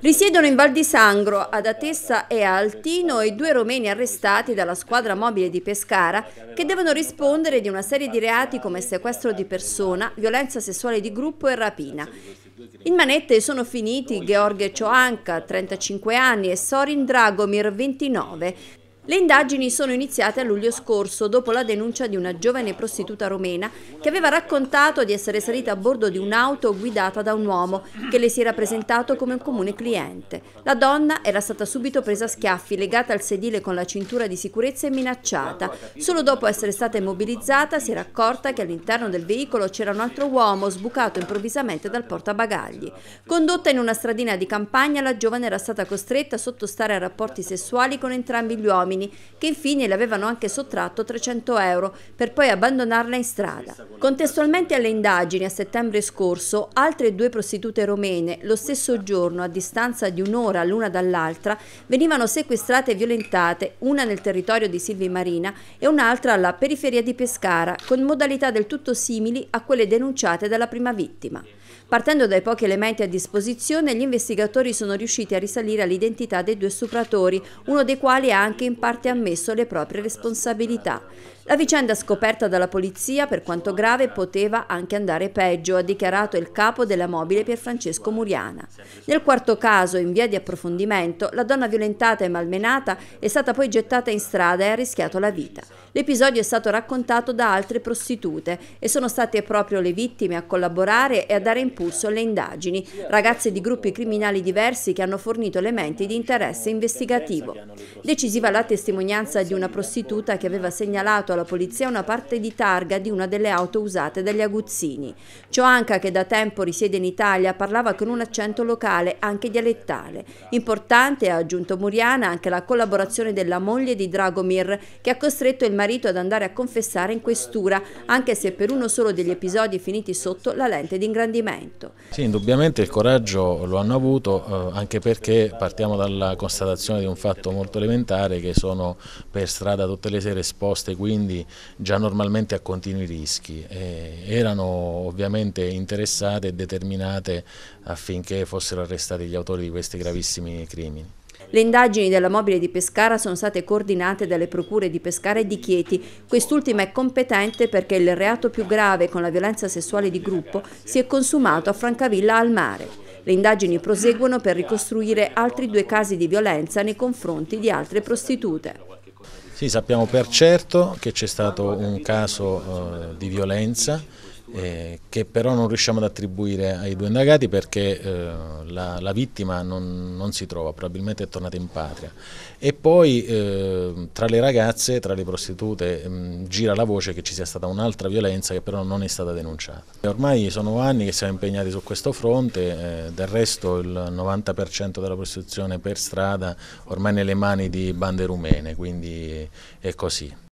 Risiedono in Val di Sangro, ad Atessa e a Altino, i due romeni arrestati dalla squadra mobile di Pescara che devono rispondere di una serie di reati come sequestro di persona, violenza sessuale di gruppo e rapina. In manette sono finiti Gheorghe Cioanca, 35 anni, e Sorin Dragomir, 29, le indagini sono iniziate a luglio scorso dopo la denuncia di una giovane prostituta romena che aveva raccontato di essere salita a bordo di un'auto guidata da un uomo che le si era presentato come un comune cliente. La donna era stata subito presa a schiaffi, legata al sedile con la cintura di sicurezza e minacciata. Solo dopo essere stata immobilizzata si era accorta che all'interno del veicolo c'era un altro uomo sbucato improvvisamente dal portabagagli. Condotta in una stradina di campagna, la giovane era stata costretta a sottostare a rapporti sessuali con entrambi gli uomini uomini che infine le avevano anche sottratto 300 euro per poi abbandonarla in strada. Contestualmente alle indagini a settembre scorso, altre due prostitute romene, lo stesso giorno a distanza di un'ora l'una dall'altra, venivano sequestrate e violentate, una nel territorio di Silvi Marina e un'altra alla periferia di Pescara, con modalità del tutto simili a quelle denunciate dalla prima vittima. Partendo dai pochi elementi a disposizione, gli investigatori sono riusciti a risalire all'identità dei due stupratori, uno dei quali ha anche in parte ammesso le proprie responsabilità. La vicenda scoperta dalla polizia, per quanto grave, poteva anche andare peggio, ha dichiarato il capo della mobile Pierfrancesco Muriana. Nel quarto caso, in via di approfondimento, la donna violentata e malmenata è stata poi gettata in strada e ha rischiato la vita. L'episodio è stato raccontato da altre prostitute e sono state proprio le vittime a collaborare e a dare impulso alle indagini, ragazze di gruppi criminali diversi che hanno fornito elementi di interesse investigativo. Decisiva la testimonianza di una prostituta che aveva segnalato alla polizia una parte di targa di una delle auto usate dagli aguzzini. Cioanca, che da tempo risiede in Italia, parlava con un accento locale, anche dialettale. Importante, ha aggiunto Muriana, anche la collaborazione della moglie di Dragomir, che ha costretto il marito ad andare a confessare in questura, anche se per uno solo degli episodi finiti sotto la lente di ingrandimento. Sì, indubbiamente il coraggio lo hanno avuto, eh, anche perché partiamo dalla constatazione di un fatto molto elementare, che sono per strada tutte le sere esposte, quindi quindi già normalmente a continui rischi. E erano ovviamente interessate e determinate affinché fossero arrestati gli autori di questi gravissimi crimini. Le indagini della mobile di Pescara sono state coordinate dalle procure di Pescara e di Chieti. Quest'ultima è competente perché il reato più grave con la violenza sessuale di gruppo si è consumato a Francavilla al mare. Le indagini proseguono per ricostruire altri due casi di violenza nei confronti di altre prostitute. Sì, sappiamo per certo che c'è stato un caso eh, di violenza eh, che però non riusciamo ad attribuire ai due indagati perché eh, la, la, vittima non, non, si trova, probabilmente è tornata in patria. E poi eh, tra le ragazze, tra le prostitute, mh, mm, gira la voce che ci sia stata un'altra violenza che però non è stata denunciata. ormai sono anni che siamo impegnati su questo fronte, eh, del resto il 90% della prostituzione per strada ormai nelle mani di bande rumene, quindi è così.